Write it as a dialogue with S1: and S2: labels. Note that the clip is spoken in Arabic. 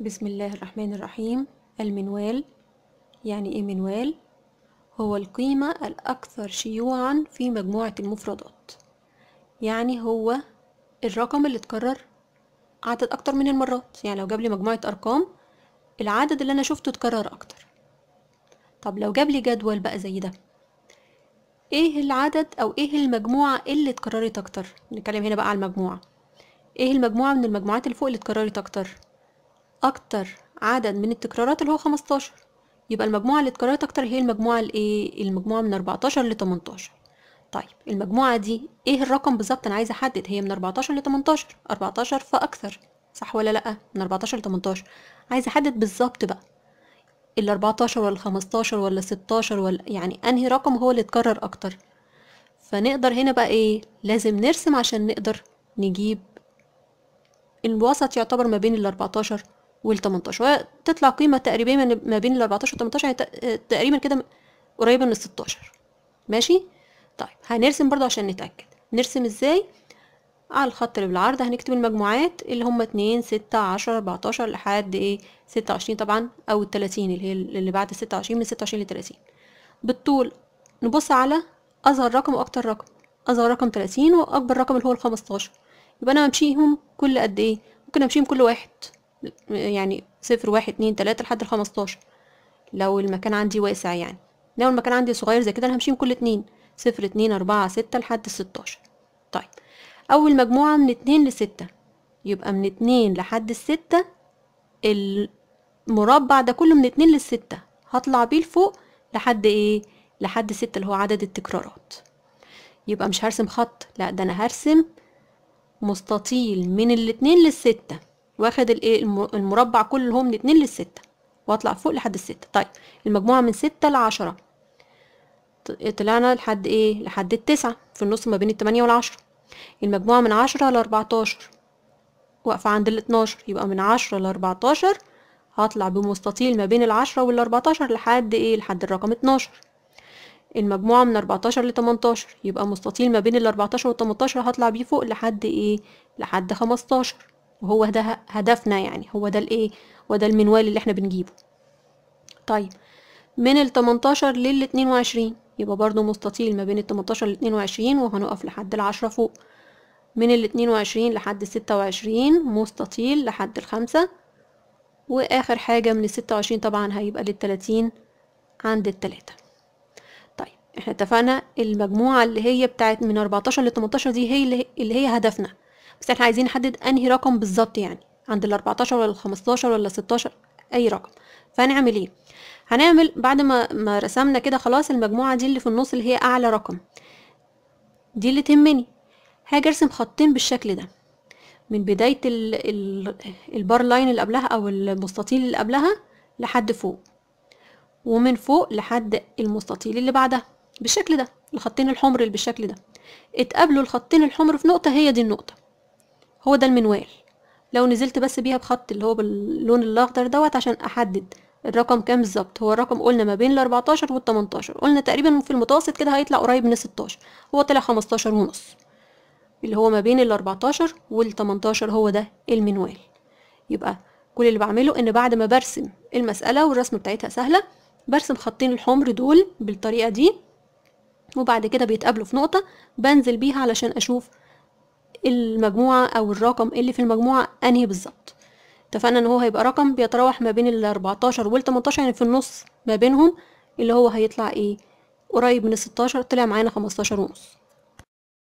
S1: بسم الله الرحمن الرحيم المنوال يعني ايه منوال هو القيمة الأكثر شيوعا في مجموعة المفردات يعني هو الرقم اللي اتكرر عدد أكتر من المرات يعني لو جاب لي مجموعة أرقام العدد اللي أنا شفته اتكرر أكتر طب لو جاب لي جدول بقى زي ده ايه العدد او ايه المجموعة اللي اتكررت اكتر نتكلم هنا بقى على المجموعة ايه المجموعة من المجموعات اللي فوق اللي اتكررت اكتر اكتر عدد من التكرارات اللي هو 15 يبقى المجموعة اللي اتكررت اكتر هي المجموعة الايه المجموعة من 14 ل 18 طيب المجموعة دي ايه الرقم بالظبط انا عايزة احدد هي من 14 ل 18 14 فاكثر صح ولا لا من 14 ل 18 عايزة احدد بالظبط بقى ال 14 ولا 15 ولا 16 ولا يعني انهي رقم هو اللي اتكرر اكتر فنقدر هنا بقى ايه لازم نرسم عشان نقدر نجيب الوسط يعتبر ما بين ال 14 وال 18 وتطلع قيمه تقريبا ما بين ال 14 وال 18 يعني تقريبا كده قريبه من ال 16 ماشي طيب هنرسم برضو عشان نتاكد نرسم ازاي على الخط اللي بالعرض هنكتب المجموعات اللي هم 2 6 10 14 لحد ايه 26 طبعا او ال 30 اللي هي اللي بعد ال 26 من 26 ل 30 بالطول نبص على اصغر رقم واكتر رقم اصغر رقم 30 واكبر رقم اللي هو ال 15 يبقى انا همشيهم كل قد ايه ممكن امشيهم كل واحد يعني صفر واحد اتنين تلاتة لحد الخمستاشر لو المكان عندي واسع يعني لو المكان عندي صغير زي كده انا همشيهم كل اتنين صفر اتنين اربعة ستة لحد الستاشر طيب اول مجموعة من اتنين لستة يبقى من اتنين لحد الستة المربع ده كله من اتنين للستة هطلع بيه لفوق لحد ايه لحد ستة اللي هو عدد التكرارات يبقى مش هرسم خط لا ده انا هرسم مستطيل من الاتنين للستة واخد الايه المربع كلهم من اتنين للستة واطلع فوق لحد الستة طيب المجموعة من ستة لعشرة طلعنا لحد ايه لحد التسعة في النص ما بين التمانية والعشرة المجموعة من عشرة لاربعتاشر واقفة عند الاتناشر يبقى من عشرة لاربعتاشر هطلع بمستطيل ما بين العشرة والاربعتاشر لحد ايه لحد الرقم اتناشر المجموعة من اربعتاشر لتمنتاشر يبقى مستطيل ما بين الاربعتاشر والتمنتاشر هطلع بيه فوق لحد ايه لحد خمستاشر وهو ده هدفنا يعني هو ده الايه وده المنوال اللي احنا بنجيبه طيب من ال 18 لل 22 يبقى برضو مستطيل ما بين ال 18 لل 22 وهنقف لحد العشرة فوق من ال 22 لحد ال 26 مستطيل لحد الخمسة واخر حاجة من ال 26 طبعا هيبقى لل 30 عند التلاتة طيب احنا اتفقنا المجموعة اللي هي بتاعت من 14 ل 18 دي هي اللي هي هدفنا بس احنا عايزين نحدد انهي رقم بالظبط يعني عند ال 14 ولا ال 15 ولا ال 16 اي رقم فهنعمل ايه هنعمل بعد ما ما رسمنا كده خلاص المجموعه دي اللي في النص اللي هي اعلى رقم دي اللي تهمني هاجي ارسم خطين بالشكل ده من بدايه ال ال البار لاين اللي قبلها او المستطيل اللي قبلها لحد فوق ومن فوق لحد المستطيل اللي بعدها بالشكل ده الخطين الحمر اللي بالشكل ده اتقابلوا الخطين الحمر في نقطه هي دي النقطه هو ده المنوال لو نزلت بس بيها بخط اللي هو باللون الاخضر دوت عشان احدد الرقم كام بالظبط هو الرقم قلنا ما بين ال14 وال18 قلنا تقريبا في المتوسط كده هيطلع قريب من 16 هو طلع 15 ونص اللي هو ما بين ال14 وال18 هو ده المنوال يبقى كل اللي بعمله ان بعد ما برسم المسألة والرسم بتاعتها سهلة برسم خطين الحمر دول بالطريقة دي وبعد كده بيتقابلوا في نقطة بنزل بيها علشان أشوف المجموعة أو الرقم اللي في المجموعة أنهي بالظبط اتفقنا إن هو هيبقى رقم بيتراوح ما بين الأربعتاشر والتمنتاشر يعني في النص ما بينهم اللي هو هيطلع إيه قريب من الستاشر طلع معانا خمستاشر ونص